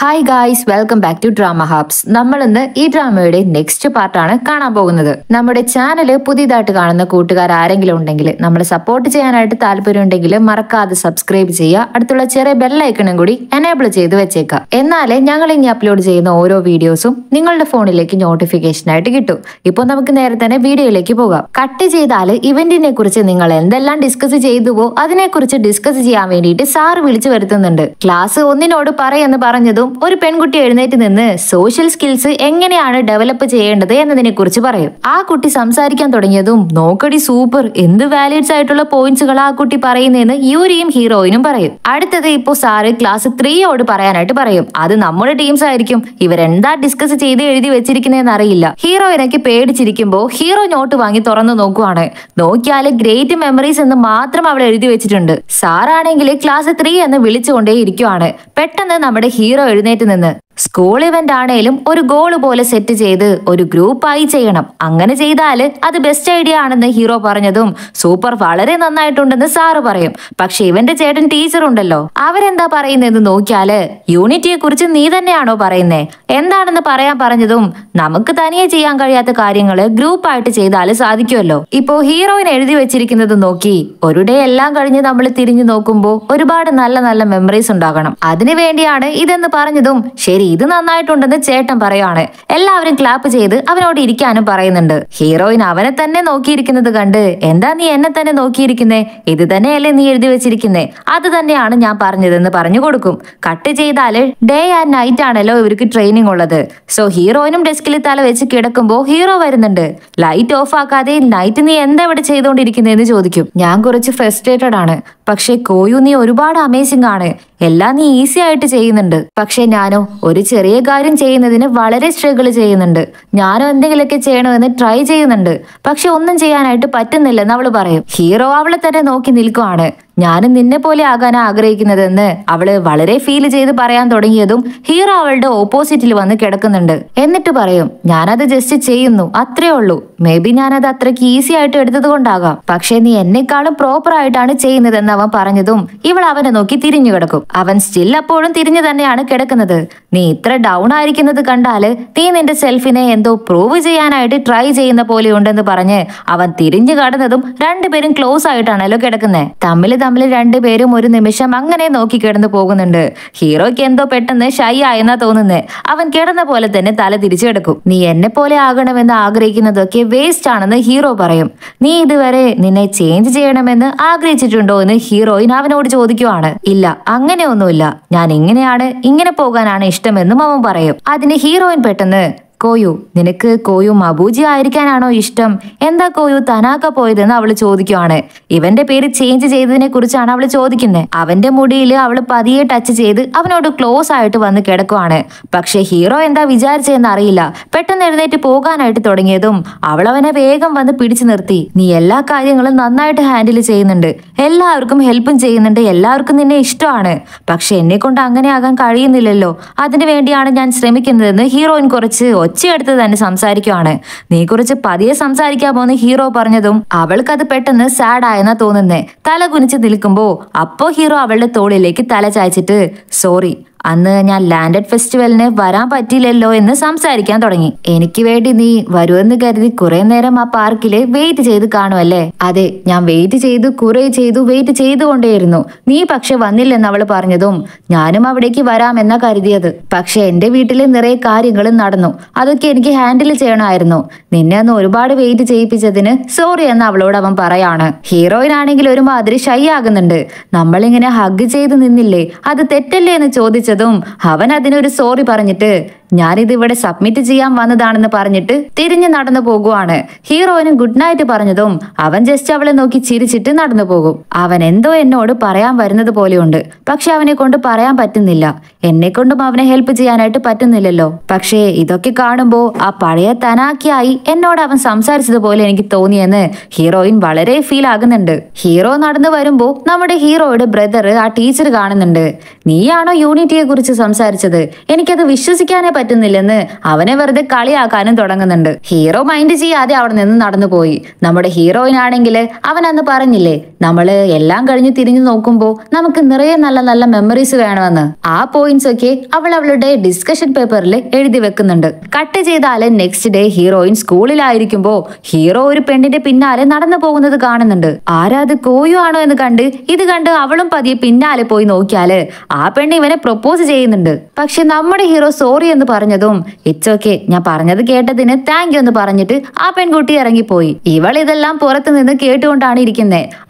hi guys welcome back to drama hubs നമ്മൾ ഇന്ന് ഈ ഡ്രാമയുടെ നെക്സ്റ്റ് പാർട്ടാണ് കാണാൻ പോകുന്നത് നമ്മുടെ ചാനൽ പുതിയതായിട്ട് കാണുന്ന കൂട്ടുകാർ ആരെങ്കിലും ഉണ്ടെങ്കിൽ നമ്മളെ സപ്പോർട്ട് ചെയ്യാനായിട്ട് താല്പര്യം ഉണ്ടെങ്കിൽ മറക്കാതെ സബ്സ്ക്രൈബ് ചെയ്യുക അടുത്തുള്ള ചെറിയ ബെല്ലൈക്കണും കൂടി എനേബിൾ ചെയ്ത് വെച്ചേക്കാം എന്നാലേ ഞങ്ങൾ ഇനി അപ്ലോഡ് ചെയ്യുന്ന ഓരോ വീഡിയോസും നിങ്ങളുടെ ഫോണിലേക്ക് നോട്ടിഫിക്കേഷൻ ആയിട്ട് കിട്ടും ഇപ്പൊ നമുക്ക് നേരെ തന്നെ വീഡിയോയിലേക്ക് പോകാം കട്ട് ചെയ്താൽ ഇവന്റിനെ കുറിച്ച് നിങ്ങൾ എന്തെല്ലാം ഡിസ്കസ് ചെയ്തുവോ അതിനെക്കുറിച്ച് ഡിസ്കസ് ചെയ്യാൻ വേണ്ടിയിട്ട് സാർ വിളിച്ചു വരുത്തുന്നുണ്ട് ക്ലാസ് ഒന്നിനോട് പറയെന്ന് പറഞ്ഞതും ഭാഗത്തും ഒരു പെൺകുട്ടി എഴുന്നേറ്റ് നിന്ന് സോഷ്യൽ സ്കിൽസ് എങ്ങനെയാണ് ഡെവലപ്പ് ചെയ്യേണ്ടത് എന്നതിനെ കുറിച്ച് പറയും ആ കുട്ടി സംസാരിക്കാൻ തുടങ്ങിയതും നോക്കടി സൂപ്പർ എന്ത് വാലിഡ്സ് ആയിട്ടുള്ള പോയിന്റ്സുകൾ ആ കുട്ടി പറയുന്നതെന്ന് യൂരിയും ഹീറോയിനും പറയും അടുത്തത് ഇപ്പോൾ സാറ് ക്ലാസ് ത്രീയോട് പറയാനായിട്ട് പറയും അത് നമ്മുടെ ടീംസ് ആയിരിക്കും ഇവരെന്താ ഡിസ്കസ് ചെയ്ത് എഴുതി വെച്ചിരിക്കുന്നതെന്ന് അറിയില്ല ഹീറോയിനൊക്കെ പേടിച്ചിരിക്കുമ്പോൾ ഹീറോ നോട്ട് വാങ്ങി തുറന്നു നോക്കുവാണ് നോക്കിയാല് ഗ്രേറ്റ് മെമ്മറീസ് എന്ന് മാത്രം അവൾ എഴുതി വെച്ചിട്ടുണ്ട് സാറാണെങ്കിൽ ക്ലാസ് ത്രീ എന്ന് വിളിച്ചുകൊണ്ടേ ഇരിക്കുവാണ് പെട്ടെന്ന് നമ്മുടെ ഹീറോ എഴുന്നേറ്റ് നിന്ന് സ്കൂൾ ഇവന്റ് ആണേലും ഒരു ഗോൾ പോലെ സെറ്റ് ചെയ്ത് ഒരു ഗ്രൂപ്പായി ചെയ്യണം അങ്ങനെ ചെയ്താൽ അത് ബെസ്റ്റ് ഐഡിയ ആണെന്ന് ഹീറോ പറഞ്ഞതും സൂപ്പർ വളരെ നന്നായിട്ടുണ്ടെന്ന് സാറ് പറയും പക്ഷെ ഇവന്റെ ചേട്ടൻ ടീച്ചർ ഉണ്ടല്ലോ അവരെന്താ പറയുന്നതെന്ന് നോക്കിയാല് യൂണിറ്റിയെ കുറിച്ച് നീ തന്നെയാണോ പറയുന്നേ എന്താണെന്ന് പറയാൻ പറഞ്ഞതും നമുക്ക് തനിയെ ചെയ്യാൻ കഴിയാത്ത കാര്യങ്ങൾ ഗ്രൂപ്പായിട്ട് ചെയ്താൽ സാധിക്കുമല്ലോ ഇപ്പോ ഹീറോയിൻ എഴുതി വെച്ചിരിക്കുന്നത് നോക്കി ഒരു ഡേ എല്ലാം കഴിഞ്ഞ് നമ്മൾ തിരിഞ്ഞു നോക്കുമ്പോൾ ഒരുപാട് നല്ല നല്ല മെമ്മറീസ് ഉണ്ടാകണം അതിനു വേണ്ടിയാണ് ഇതെന്ന് പറഞ്ഞതും ശരി ഇത് നന്നായിട്ടുണ്ടെന്ന് ചേട്ടൻ പറയുവാണ് എല്ലാവരും ക്ലാപ്പ് ചെയ്ത് അവനോട് ഇരിക്കാനും പറയുന്നുണ്ട് ഹീറോയിൻ അവനെ തന്നെ നോക്കിയിരിക്കുന്നത് കണ്ട് എന്താ നീ എന്നെ തന്നെ നോക്കിയിരിക്കുന്നേ ഇത് തന്നെയല്ലേ നീ എഴുതി വെച്ചിരിക്കുന്നേ അത് തന്നെയാണ് ഞാൻ പറഞ്ഞതെന്ന് പറഞ്ഞു കൊടുക്കും കട്ട് ചെയ്താല് ഡേ ആൻഡ് നൈറ്റ് ആണല്ലോ ഇവർക്ക് ട്രെയിനിങ് ഉള്ളത് സോ ഹീറോയിനും ഡെസ്കിൽ തല വെച്ച് കിടക്കുമ്പോൾ ഹീറോ വരുന്നുണ്ട് ലൈറ്റ് ഓഫ് ആക്കാതെ നൈറ്റ് നീ എന്താ ഇവിടെ എന്ന് ചോദിക്കും ഞാൻ കുറച്ച് ഫ്രസ്ട്രേറ്റഡ് ആണ് പക്ഷേ കോയു നീ ഒരുപാട് അമേസിംഗ് ആണ് എല്ലാം നീ ഈസി ആയിട്ട് ചെയ്യുന്നുണ്ട് പക്ഷെ ഞാനോ ഒരു ചെറിയ കാര്യം ചെയ്യുന്നതിന് വളരെ സ്ട്രഗിൾ ചെയ്യുന്നുണ്ട് ഞാനോ എന്തെങ്കിലുമൊക്കെ ചെയ്യണമെന്ന് ട്രൈ ചെയ്യുന്നുണ്ട് പക്ഷെ ഒന്നും ചെയ്യാനായിട്ട് പറ്റുന്നില്ലെന്ന് അവള് പറയും ഹീറോ അവളെ തന്നെ നോക്കി നിൽക്കുവാണ് ഞാനും നിന്നെ പോലെ ആകാൻ ആഗ്രഹിക്കുന്നതെന്ന് അവള് വളരെ ഫീൽ ചെയ്ത് പറയാൻ തുടങ്ങിയതും ഹീറോ അവളുടെ ഓപ്പോസിറ്റിൽ വന്ന് കിടക്കുന്നുണ്ട് എന്നിട്ട് പറയും ഞാനത് ജസ്റ്റ് ചെയ്യുന്നു അത്രേ ഉള്ളൂ മേ ബി ഞാനത് അത്രയ്ക്ക് ഈസി ആയിട്ട് എടുത്തത് കൊണ്ടാകാം പക്ഷെ നീ എന്നെക്കാളും പ്രോപ്പർ ആയിട്ടാണ് ചെയ്യുന്നതെന്ന് അവൻ പറഞ്ഞതും ഇവൾ അവനെ നോക്കി തിരിഞ്ഞു കിടക്കും അവൻ സ്റ്റിൽ അപ്പോഴും തിരിഞ്ഞു തന്നെയാണ് കിടക്കുന്നത് നീ ഇത്ര ഡൗൺ ആയിരിക്കുന്നത് കണ്ടാല് നീ നിന്റെ സെൽഫിനെ എന്തോ പ്രൂവ് ചെയ്യാനായിട്ട് ട്രൈ ചെയ്യുന്ന പോലെ ഉണ്ടെന്ന് പറഞ്ഞ് അവൻ തിരിഞ്ഞു കടന്നതും രണ്ടുപേരും ക്ലോസ് ആയിട്ടാണല്ലോ കിടക്കുന്നത് തമ്മിൽ തമ്മിൽ രണ്ടുപേരും ഒരു നിമിഷം അങ്ങനെ നോക്കി കിടന്നു പോകുന്നുണ്ട് ഹീറോയ്ക്ക് എന്തോ പെട്ടെന്ന് ഷൈ ആയെന്നാ തോന്നുന്നത് അവൻ കിടന്ന പോലെ തന്നെ തല തിരിച്ചു നീ എന്നെ പോലെ ആകണമെന്ന് ആഗ്രഹിക്കുന്നതൊക്കെ വേസ്റ്റ് ആണെന്ന് ഹീറോ പറയും നീ ഇതുവരെ നിന്നെ ചേഞ്ച് ചെയ്യണമെന്ന് ആഗ്രഹിച്ചിട്ടുണ്ടോ എന്ന് ഹീറോയിൻ അവനോട് ചോദിക്കുവാണ് ഇല്ല അങ്ങനെയൊന്നുമില്ല ഞാൻ ഇങ്ങനെയാണ് ഇങ്ങനെ പോകാനാണ് ഇഷ്ടമെന്നും അവൻ പറയും അതിന് ഹീറോയിൻ പെട്ടെന്ന് കോയു നിനക്ക് കോയു മബൂജി ആയിരിക്കാനാണോ ഇഷ്ടം എന്താ കോയു തനാക്ക പോയതെന്ന് അവൾ ചോദിക്കുവാണ് ഇവന്റെ പേര് ചേഞ്ച് ചെയ്തതിനെ കുറിച്ചാണ് അവൾ ചോദിക്കുന്നത് അവന്റെ മുടിയിൽ അവൾ പതിയെ ടച്ച് ചെയ്ത് അവനോട് ക്ലോസ് ആയിട്ട് വന്ന് കിടക്കുവാണ് പക്ഷെ ഹീറോ എന്താ വിചാരിച്ചതെന്ന് അറിയില്ല പെട്ടെന്ന് എഴുന്നേറ്റ് പോകാനായിട്ട് തുടങ്ങിയതും അവളവനെ വേഗം വന്ന് പിടിച്ചു നിർത്തി നീ എല്ലാ കാര്യങ്ങളും നന്നായിട്ട് ഹാൻഡിൽ ചെയ്യുന്നുണ്ട് എല്ലാവർക്കും ഹെൽപ്പും ചെയ്യുന്നുണ്ട് എല്ലാവർക്കും നിന്നെ ഇഷ്ടമാണ് പക്ഷെ എന്നെ കൊണ്ട് അങ്ങനെ ആകാൻ കഴിയുന്നില്ലല്ലോ അതിനു വേണ്ടിയാണ് ഞാൻ ശ്രമിക്കുന്നതെന്ന് ഹീറോയിൻ കുറച്ച് ഒച്ചയെടുത്ത് തന്നെ സംസാരിക്കുവാണ് നീ കുറിച്ച് പതിയെ സംസാരിക്കാൻ പോന്ന് ഹീറോ പറഞ്ഞതും അവൾക്കത് പെട്ടെന്ന് സാഡ് ആയെന്നാ തോന്നുന്നേ തല കുനിച്ച് നിൽക്കുമ്പോ അപ്പോ ഹീറോ അവളുടെ തോളിലേക്ക് തല ചായച്ചിട്ട് സോറി അന്ന് ഞാൻ ലാൻഡഡ് ഫെസ്റ്റിവലിന് വരാൻ പറ്റിയില്ലല്ലോ എന്ന് സംസാരിക്കാൻ തുടങ്ങി എനിക്ക് വേണ്ടി നീ വരുമെന്ന് കരുതി കുറെ നേരം ആ പാർക്കില് വെയിറ്റ് ചെയ്ത് കാണുമല്ലേ അതെ ഞാൻ വെയിറ്റ് ചെയ്തു കുറെ ചെയ്തു വെയിറ്റ് ചെയ്തുകൊണ്ടേയിരുന്നു നീ പക്ഷെ വന്നില്ലെന്ന് അവൾ പറഞ്ഞതും ഞാനും അവിടേക്ക് വരാമെന്ന കരുതിയത് പക്ഷെ എന്റെ വീട്ടിലെ നിറയെ കാര്യങ്ങളും നടന്നു അതൊക്കെ എനിക്ക് ഹാൻഡിൽ ചെയ്യണമായിരുന്നു നിന്നെ അന്ന് ഒരുപാട് വെയിറ്റ് ചെയ്യിപ്പിച്ചതിന് സോറി എന്ന് അവളോട് അവൻ പറയാണ് ഹീറോയിൻ ആണെങ്കിൽ ഒരുമാതിരി ഷൈ ആകുന്നുണ്ട് നമ്മളിങ്ങനെ ഹഗ് ചെയ്ത് നിന്നില്ലേ അത് തെറ്റല്ലേ എന്ന് ചോദിച്ചു ചോദിച്ചതും അവൻ അതിനൊരു സോറി പറഞ്ഞിട്ട് ഞാനിത് ഇവിടെ സബ്മിറ്റ് ചെയ്യാൻ വന്നതാണെന്ന് പറഞ്ഞിട്ട് തിരിഞ്ഞു നടന്നു പോകുവാണ് ഹീറോയിന് ഗുഡ് നൈറ്റ് പറഞ്ഞതും അവൻ ജസ്റ്റ് അവളെ നോക്കി ചിരിച്ചിട്ട് നടന്നു പോകും അവൻ എന്തോ എന്നോട് പറയാൻ വരുന്നത് പോലെയുണ്ട് പക്ഷെ അവനെ കൊണ്ട് പറയാൻ പറ്റുന്നില്ല എന്നെ കൊണ്ടും അവനെ ഹെൽപ്പ് ചെയ്യാനായിട്ട് പറ്റുന്നില്ലല്ലോ പക്ഷേ ഇതൊക്കെ കാണുമ്പോൾ ആ പഴയ തനാക്കിയായി എന്നോട് അവൻ സംസാരിച്ചതുപോലെ എനിക്ക് തോന്നിയെന്ന് ഹീറോയിൻ വളരെ ഫീൽ ആകുന്നുണ്ട് ഹീറോ നടന്നു വരുമ്പോൾ നമ്മുടെ ഹീറോയുടെ ബ്രദർ ആ ടീച്ചർ കാണുന്നുണ്ട് നീയാണോ യൂണിറ്റിയെ കുറിച്ച് സംസാരിച്ചത് എനിക്കത് വിശ്വസിക്കാനേ പറ്റുന്നില്ലെന്ന് അവനെ വെറുതെ കളിയാക്കാനും തുടങ്ങുന്നുണ്ട് ഹീറോ മൈൻഡ് ചെയ്യാതെ അവിടെ നിന്ന് നടന്നു പോയി നമ്മുടെ ഹീറോയിനാണെങ്കിൽ അവൻ അന്ന് പറഞ്ഞില്ലേ നമ്മള് എല്ലാം കഴിഞ്ഞ് തിരിഞ്ഞു നോക്കുമ്പോൾ നമുക്ക് നിറയെ നല്ല നല്ല മെമ്മറീസ് വേണമെന്ന് ആ പോയിന്റ്സ് ഒക്കെ അവൾ അവളുടെ ഡിസ്കഷൻ പേപ്പറിൽ എഴുതി വെക്കുന്നുണ്ട് കട്ട് ചെയ്താല് നെക്സ്റ്റ് ഡേ ഹീറോയിൻ സ്കൂളിലായിരിക്കുമ്പോ ഹീറോ ഒരു പെണ്ണിന്റെ പിന്നാലെ നടന്നു പോകുന്നത് കാണുന്നുണ്ട് ആരാത് കോയു ആണോ എന്ന് കണ്ട് ഇത് കണ്ട് അവളും പതിയെ പിന്നാലെ പോയി നോക്കിയാല് ആ പെണ്ണ് ഇവനെ പ്രൊപ്പോസ് ചെയ്യുന്നുണ്ട് പക്ഷെ നമ്മുടെ ഹീറോ സോറി എന്ന് പറഞ്ഞതും ഇറ്റ്സ് ഓക്കെ ഞാൻ പറഞ്ഞത് കേട്ടതിന് താങ്ക് യു എന്ന് പറഞ്ഞിട്ട് ആ പെൺകുട്ടി ഇറങ്ങിപ്പോയി ഇവൾ ഇതെല്ലാം പുറത്തു നിന്ന് കേട്ടുകൊണ്ടാണ് ഇരിക്കുന്നത്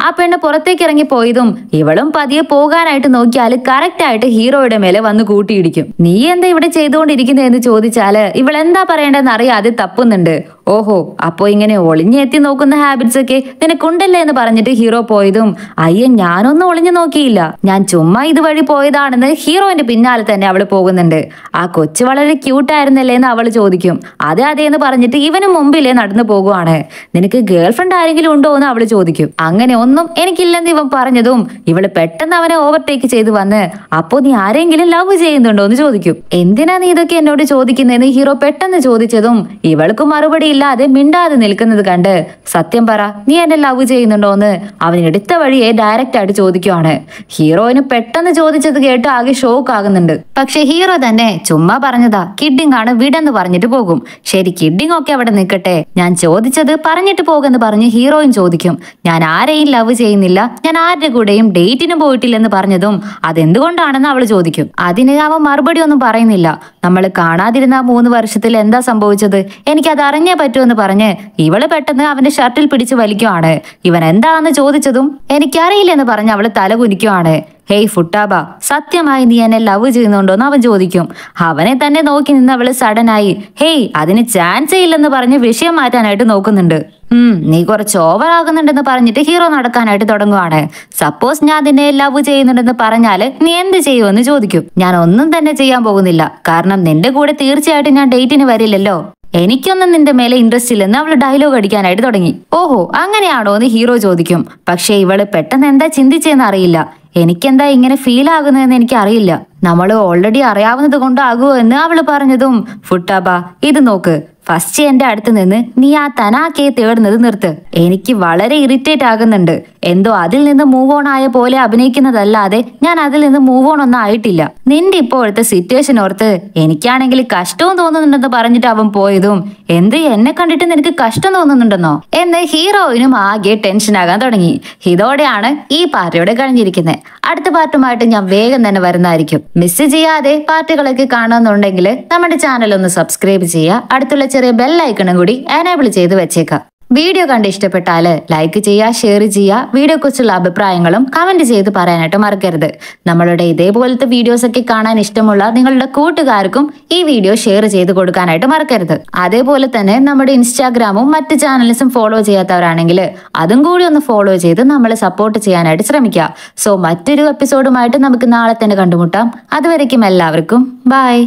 ആ പെണ്ണ് പുറത്തേക്ക് ഇറങ്ങിപ്പോയതും ഇവളും പതിയെ പോകാനായിട്ട് നോക്കിയാൽ കറക്റ്റ് ആയിട്ട് ഹീറോയുടെ മേലെ വന്ന് കൂട്ടിയിടിക്കും നീ എന്താ ഇവിടെ ചെയ്തുകൊണ്ടിരിക്കുന്നത് എന്ന് ചോദിച്ചാല് ഇവൾ എന്താ പറയേണ്ടതെന്ന് അറിയാതെ തപ്പുന്നുണ്ട് ഓഹോ അപ്പോ ഇങ്ങനെ ഒളിഞ്ഞെത്തി നോക്കുന്ന ഹാബിറ്റ്സ് ഒക്കെ നിനക്കുണ്ടല്ലേ എന്ന് പറഞ്ഞിട്ട് ഹീറോ പോയതും അയ്യ ഞാനൊന്നും ഒളിഞ്ഞു നോക്കിയില്ല ഞാൻ ചുമ്മാ ഇതുവഴി പോയതാണെന്ന് ഹീറോന്റെ പിന്നാലെ തന്നെ അവൾ പോകുന്നുണ്ട് ആ കൊച്ചു വളരെ ആയിരുന്നല്ലേ എന്ന് അവൾ ചോദിക്കും അതെ അതെ എന്ന് പറഞ്ഞിട്ട് ഇവനും മുമ്പിലേ നടന്നു പോകുവാണ് നിനക്ക് ഗേൾ ഫ്രണ്ട് ആരെങ്കിലും ഉണ്ടോ എന്ന് അവൾ ചോദിക്കും അങ്ങനെ ഒന്നും എനിക്കില്ലെന്ന് ഇവൻ പറഞ്ഞതും ഇവള് പെട്ടെന്ന് അവനെ ഓവർടേക്ക് ചെയ്ത് വന്ന് അപ്പോ നീ ആരെങ്കിലും ലവ് ചെയ്യുന്നുണ്ടോ എന്ന് ചോദിക്കും എന്തിനാ നീ ഇതൊക്കെ എന്നോട് ചോദിക്കുന്നതെന്ന് ഹീറോ പെട്ടെന്ന് ചോദിച്ചതും ഇവൾക്ക് മറുപടി ഇല്ലാതെ മിണ്ടാതെ നിൽക്കുന്നത് കണ്ട് സത്യം പറ നീ എന്നെ ലവ് ചെയ്യുന്നുണ്ടോന്ന് അവൻ എടുത്ത വഴിയെ ഡയറക്റ്റ് ആയിട്ട് ചോദിക്കുവാണ് ഹീറോയിന് പെട്ടെന്ന് ചോദിച്ചത് കേട്ട് ആകെ ഷോക്ക് ആകുന്നുണ്ട് പക്ഷെ ഹീറോ തന്നെ ചുമ്മാ പറഞ്ഞതാ കിഡിങ് ആണ് വിടെന്ന് പറഞ്ഞിട്ട് പോകും ശരി കിഡിങ് ഒക്കെ അവിടെ നിൽക്കട്ടെ ഞാൻ ചോദിച്ചത് പറഞ്ഞിട്ട് പോകുമെന്ന് പറഞ്ഞ് ഹീറോയും ചോദിക്കും ഞാൻ ആരെയും ലവ് ചെയ്യുന്നില്ല ഞാൻ ആരുടെ കൂടെയും ഡേറ്റിനും പോയിട്ടില്ലെന്ന് പറഞ്ഞതും അതെന്തുകൊണ്ടാണെന്ന് അവൾ ചോദിക്കും അതിന് അവൻ മറുപടി ഒന്നും പറയുന്നില്ല നമ്മൾ കാണാതിരുന്ന മൂന്ന് വർഷത്തിൽ എന്താ സംഭവിച്ചത് എനിക്കത് അറിഞ്ഞേ പറ്റുമെന്ന് പറഞ്ഞ് ഇവള് പെട്ടെന്ന് അവന്റെ ഷർട്ടിൽ പിടിച്ച് വലിക്കുവാണ് ഇവൻ എന്താന്ന് ചോദിച്ചതും എനിക്കറിയില്ലെന്ന് പറഞ്ഞ് അവള് തല കുനിക്കുവാണ് ഹേയ് ഫുട്ടാബ സത്യമായി നീ എന്നെ ലവ് എന്ന് അവൻ ചോദിക്കും അവനെ തന്നെ നോക്കി നിന്ന് അവള് സഡനായി ഹേയ് അതിന് ചാൻസ് ഇല്ലെന്ന് പറഞ്ഞ് വിഷയം മാറ്റാനായിട്ട് നോക്കുന്നുണ്ട് ഉം നീ കുറച്ച് ഓവർ ആകുന്നുണ്ടെന്ന് പറഞ്ഞിട്ട് ഹീറോ നടക്കാനായിട്ട് തുടങ്ങുവാണ് സപ്പോസ് ഞാൻ നിന്നെ ലവ് ചെയ്യുന്നുണ്ടെന്ന് പറഞ്ഞാല് നീ എന്ത് ചെയ്യുമെന്ന് ചോദിക്കും ഞാൻ ഒന്നും തന്നെ ചെയ്യാൻ പോകുന്നില്ല കാരണം നിന്റെ കൂടെ തീർച്ചയായിട്ടും ഞാൻ ഡേറ്റിന് വരില്ലല്ലോ എനിക്കൊന്നും നിന്റെ മേലെ ഇൻട്രസ്റ്റ് ഇല്ലെന്ന് അവൾ ഡയലോഗ് അടിക്കാനായിട്ട് തുടങ്ങി ഓഹോ അങ്ങനെയാണോ എന്ന് ഹീറോ ചോദിക്കും പക്ഷേ ഇവള് പെട്ടെന്ന് എന്താ ചിന്തിച്ചെന്ന് അറിയില്ല എനിക്കെന്താ ഇങ്ങനെ ഫീൽ ആകുന്നതെന്ന് എനിക്ക് അറിയില്ല നമ്മൾ ഓൾറെഡി അറിയാവുന്നത് കൊണ്ടാകുമോ എന്ന് അവള് പറഞ്ഞതും ഫുട്ടാബ ഇത് നോക്ക് ഫസ്റ്റ് എന്റെ അടുത്ത് നിന്ന് നീ ആ തനാക്കയെ തേടുന്നത് നിർത്ത് എനിക്ക് വളരെ ഇറിറ്റേറ്റ് ആകുന്നുണ്ട് എന്തോ അതിൽ നിന്ന് മൂവ് ഓൺ ആയ പോലെ അഭിനയിക്കുന്നതല്ലാതെ ഞാൻ അതിൽ നിന്ന് മൂവ് ഓൺ ഒന്നും ആയിട്ടില്ല നിന്റെ ഇപ്പോഴത്തെ സിറ്റുവേഷൻ ഓർത്ത് എനിക്കാണെങ്കിൽ കഷ്ടവും തോന്നുന്നുണ്ടെന്ന് പറഞ്ഞിട്ട് അവൻ പോയതും എന്ത് എന്നെ കണ്ടിട്ട് നിനക്ക് കഷ്ടം തോന്നുന്നുണ്ടെന്നോ എന്ന് ഹീറോയിനും ആകെ ടെൻഷൻ ആകാൻ തുടങ്ങി ഇതോടെയാണ് ഈ പാർട്ടിയോടെ കഴിഞ്ഞിരിക്കുന്നത് അടുത്ത പാർട്ടുമായിട്ട് ഞാൻ വേഗം തന്നെ വരുന്നതായിരിക്കും മിസ് ചെയ്യാതെ പാർട്ടികളൊക്കെ കാണുന്നുണ്ടെങ്കിൽ നമ്മുടെ ചാനൽ ഒന്ന് സബ്സ്ക്രൈബ് ചെയ്യുക അടുത്തുള്ള ചെറിയ ബെൽ ഐക്കണും കൂടി എനേബിൾ ചെയ്ത് വെച്ചേക്കാം വീഡിയോ കണ്ട് ഇഷ്ടപ്പെട്ടാല് ലൈക്ക് ചെയ്യുക ഷെയർ ചെയ്യുക കുറിച്ചുള്ള അഭിപ്രായങ്ങളും കമന്റ് ചെയ്ത് പറയാനായിട്ട് മറക്കരുത് നമ്മളുടെ ഇതേപോലത്തെ വീഡിയോസൊക്കെ കാണാൻ ഇഷ്ടമുള്ള നിങ്ങളുടെ കൂട്ടുകാർക്കും ഈ വീഡിയോ ഷെയർ ചെയ്ത് കൊടുക്കാനായിട്ട് മറക്കരുത് അതേപോലെ തന്നെ നമ്മുടെ ഇൻസ്റ്റാഗ്രാമും മറ്റ് ചാനൽസും ഫോളോ ചെയ്യാത്തവരാണെങ്കിൽ അതും കൂടി ഒന്ന് ഫോളോ ചെയ്ത് നമ്മളെ സപ്പോർട്ട് ചെയ്യാനായിട്ട് ശ്രമിക്കുക സോ മറ്റൊരു എപ്പിസോഡുമായിട്ട് നമുക്ക് നാളെ തന്നെ കണ്ടുമുട്ടാം അതുവരേക്കും എല്ലാവർക്കും ബൈ